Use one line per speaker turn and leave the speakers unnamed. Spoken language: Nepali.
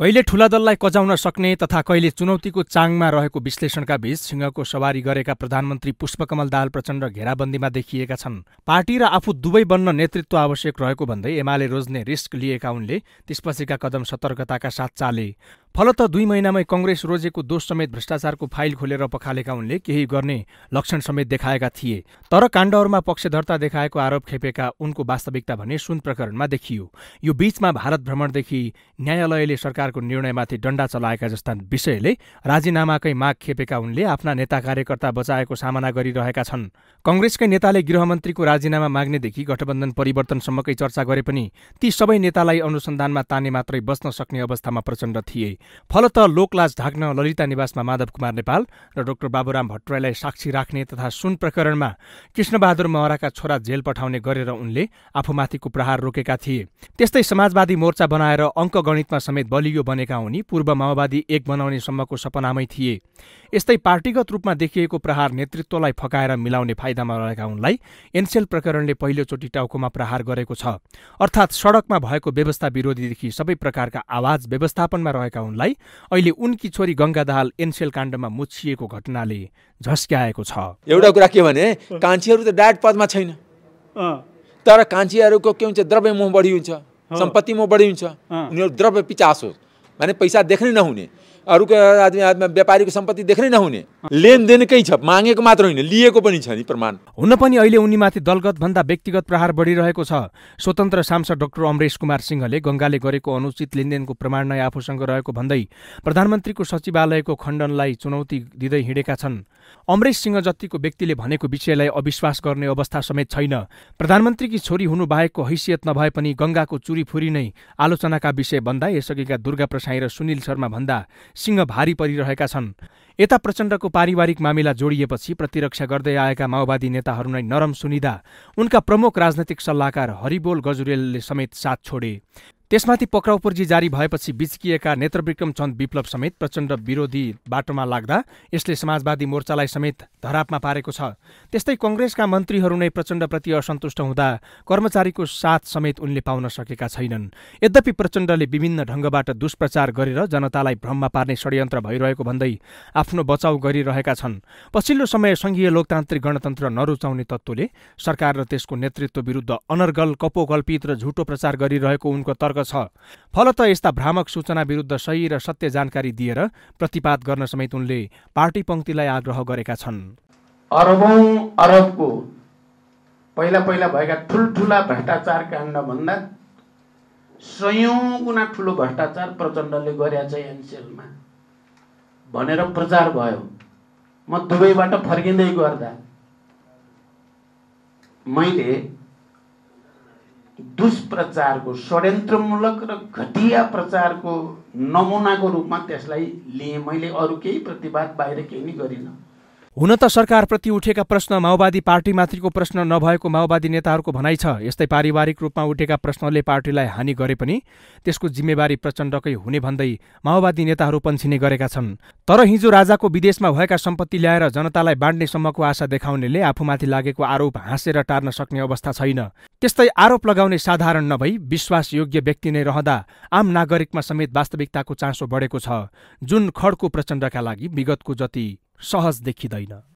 कहिले ठुला दललाई कजाउन सक्ने तथा कहिले चुनौतीको चाङमा रहेको विश्लेषणका बीच सिंहको सवारी गरेका प्रधानमन्त्री पुष्पकमल दाहाल प्रचण्ड घेराबन्दीमा देखिएका छन् पार्टी र आफू दुवै बन्न नेतृत्व आवश्यक रहेको भन्दै एमाले रोज्ने रिस्क लिएका उनले त्यसपछिका कदम सतर्कताका साथ चाले फलत दुई महिनामै कङ्ग्रेस रोजेको दोष समेत भ्रष्टाचारको फाइल खोलेर पखालेका उनले केही गर्ने लक्षण समेत देखाएका थिए तर काण्डहरूमा पक्षधरता देखाएको आरोप खेपेका उनको वास्तविकता भने सुन प्रकरणमा देखियो यो बीचमा भारत भ्रमणदेखि न्यायालयले सरकारको निर्णयमाथि डण्डा चलाएका जस्ता विषयले राजीनामाकै माग खेपेका उनले आफ्ना नेता कार्यकर्ता बचाएको सामना गरिरहेका छन् कङ्ग्रेसकै नेताले गृहमन्त्रीको राजीनामा माग्नेदेखि गठबन्धन परिवर्तनसम्मकै चर्चा गरे पनि ती सबै नेतालाई अनुसन्धानमा ताने मात्रै बस्न सक्ने अवस्थामा प्रचण्ड थिए फलत लोकलाज ढाक्न ललिता निवासमा माधव कुमार नेपाल र डाक्टर बाबुराम भट्टराईलाई साक्षी राख्ने तथा सुन प्रकरणमा कृष्णबहादुर महराका छोरा जेल पठाउने गरेर उनले आफूमाथिको प्रहार रोकेका थिए त्यस्तै समाजवादी मोर्चा बनाएर अङ्कगणितमा समेत बलियो बनेका उनी पूर्व माओवादी एक बनाउने सम्मको सपनामै थिए यस्तै पार्टीगत रूपमा देखिएको प्रहार नेतृत्वलाई फकाएर मिलाउने फाइदामा रहेका उनलाई एनसेल प्रकरणले पहिलोचोटि टाउकोमा प्रहार गरेको छ अर्थात् सडकमा भएको व्यवस्था विरोधीदेखि सबै प्रकारका आवाज व्यवस्थापनमा रहेका उनलाई अहिले उनकी छोरी गङ्गा दाहाल एनसेल काण्डमा मुछिएको घटनाले झस्क्याएको छ एउटा कुरा के भने
कान्छीहरू त डायट पदमा छैन तर कान्छीहरूको के हुन्छ द्रव्य मोह बढी हुन्छ सम्पत्ति मोह बढी हुन्छ उनीहरू द्रव्य पिचास होस् भने पैसा देख्नै नहुने अरूको आदमी आदमी व्यापारीको सम्पत्ति देख्नै नहुने लेनदेनकै
छ मागेको मात्र होइन लिएको पनि छ नि प्रमाण हुन पनि अहिले उनीमाथि दलगत भन्दा व्यक्तिगत प्रहार बढिरहेको छ स्वतन्त्र सांसद डाक्टर अमरेश कुमार सिंहले गङ्गाले गरेको अनुचित लेनदेनको प्रमाण नै आफूसँग रहेको भन्दै प्रधानमन्त्रीको सचिवालयको खण्डनलाई चुनौती दिँदै हिँडेका छन् अमरेश सिंह जतिको व्यक्तिले भनेको विषयलाई अविश्वास गर्ने अवस्था समेत छैन प्रधानमन्त्रीकी छोरी हुनु बाहेकको हैसियत नभए पनि गङ्गाको चुरीफुरी नै आलोचनाका विषय भन्दा यसअघिका दुर्गा प्रसाई र सुनिल शर्मा भन्दा सिंह भारी परिरहेका छन् यता प्रचण्डको पारिवारिक मामिला जोडिएपछि प्रतिरक्षा गर्दै आएका माओवादी नै नरम सुनिदा उनका प्रमुख राजनैतिक सल्लाहकार हरिबोल गजुरेलले समेत साथ छोडे त्यसमाथि पर्जी जारी भएपछि बिचकिएका नेत्रविक्रम चन्द विप्लव समेत प्रचण्ड विरोधी बाटोमा लाग्दा यसले समाजवादी मोर्चालाई समेत धरापमा पारेको छ त्यस्तै कङ्ग्रेसका मन्त्रीहरू नै प्रचण्डप्रति असन्तुष्ट हुँदा कर्मचारीको साथ समेत उनले पाउन सकेका छैनन् यद्यपि प्रचण्डले विभिन्न ढङ्गबाट दुष्प्रचार गरेर जनतालाई भ्रममा पार्ने षड्यन्त्र भइरहेको भन्दै आफ्नो बचाउ गरिरहेका छन् पछिल्लो समय सङ्घीय लोकतान्त्रिक गणतन्त्र नरुचाउने तत्त्वले सरकार र त्यसको नेतृत्व विरुद्ध अनर्गल कपोकल्पित र झुटो प्रचार गरिरहेको उनको तर्क सतर्क छ फलत यस्ता भ्रामक सूचना विरुद्ध सही र सत्य जानकारी दिएर प्रतिपात गर्न समेत उनले पार्टी पङ्क्तिलाई आग्रह गरेका छन्
अरबौँ अरबको पहिला पहिला भएका ठुल्ठुला भ्रष्टाचार काण्डभन्दा सयौँ गुणा ठुलो भ्रष्टाचार प्रचण्डले गरेका छ एनसेलमा भनेर प्रचार भयो म दुबईबाट फर्किँदै गर्दा मैले दुष्प्रचारको षड्यन्त्रमूलक र घटिया प्रचारको नमुनाको रूपमा त्यसलाई लिएँ मैले अरू केही प्रतिवाद बाहिर केही नै गरिनँ
हुन त सरकारप्रति उठेका प्रश्न माओवादी पार्टीमाथिको प्रश्न नभएको माओवादी नेताहरूको भनाइ छ यस्तै पारिवारिक रूपमा उठेका प्रश्नले पार्टीलाई हानि गरे पनि त्यसको जिम्मेवारी प्रचण्डकै हुने भन्दै माओवादी नेताहरू पन्छिने गरेका छन् तर हिजो राजाको विदेशमा भएका सम्पत्ति ल्याएर जनतालाई बाँड्नेसम्मको आशा देखाउनेले आफूमाथि लागेको आरोप हाँसेर टार्न सक्ने अवस्था छैन त्यस्तै आरोप लगाउने साधारण नभई विश्वासयोग्य व्यक्ति नै रहँदा आम नागरिकमा समेत वास्तविकताको चासो बढेको छ जुन खड्को प्रचण्डका लागि विगतको जति सहज देखिँदैन